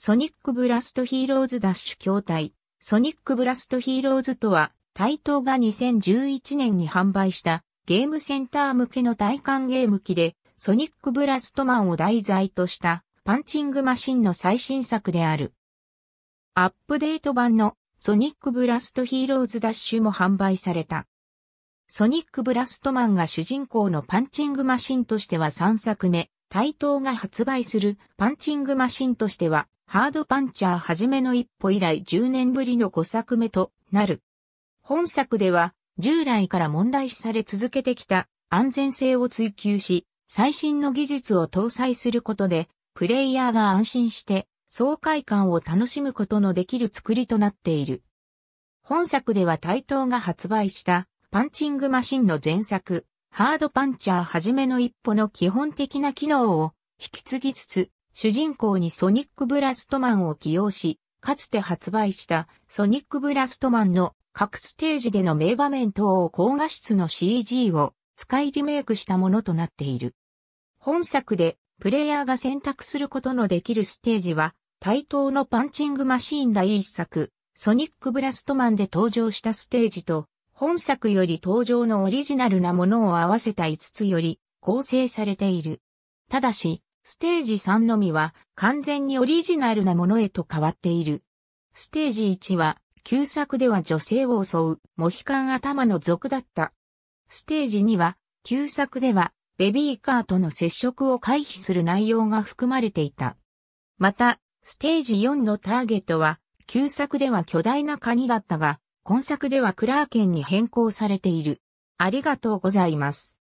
ソニックブラストヒーローズダッシュ筐体。ソニックブラストヒーローズとは、対等が2011年に販売したゲームセンター向けの体感ゲーム機で、ソニックブラストマンを題材としたパンチングマシンの最新作である。アップデート版のソニックブラストヒーローズダッシュも販売された。ソニックブラストマンが主人公のパンチングマシンとしては3作目、対等が発売するパンチングマシンとしてはハードパンチャーはじめの一歩以来10年ぶりの5作目となる。本作では、従来から問題視され続けてきた安全性を追求し、最新の技術を搭載することで、プレイヤーが安心して爽快感を楽しむことのできる作りとなっている。本作では対等が発売したパンチングマシンの前作、ハードパンチャーはじめの一歩の基本的な機能を引き継ぎつつ、主人公にソニックブラストマンを起用し、かつて発売したソニックブラストマンの各ステージでの名場面等を高画質の CG を使いリメイクしたものとなっている。本作でプレイヤーが選択することのできるステージは、対等のパンチングマシーン第一作、ソニックブラストマンで登場したステージと、本作より登場のオリジナルなものを合わせた5つより構成されている。ただし、ステージ3のみは完全にオリジナルなものへと変わっている。ステージ1は、旧作では女性を襲うモヒカン頭の族だった。ステージ2は、旧作ではベビーカーとの接触を回避する内容が含まれていた。また、ステージ4のターゲットは、旧作では巨大なカニだったが、今作ではクラーケンに変更されている。ありがとうございます。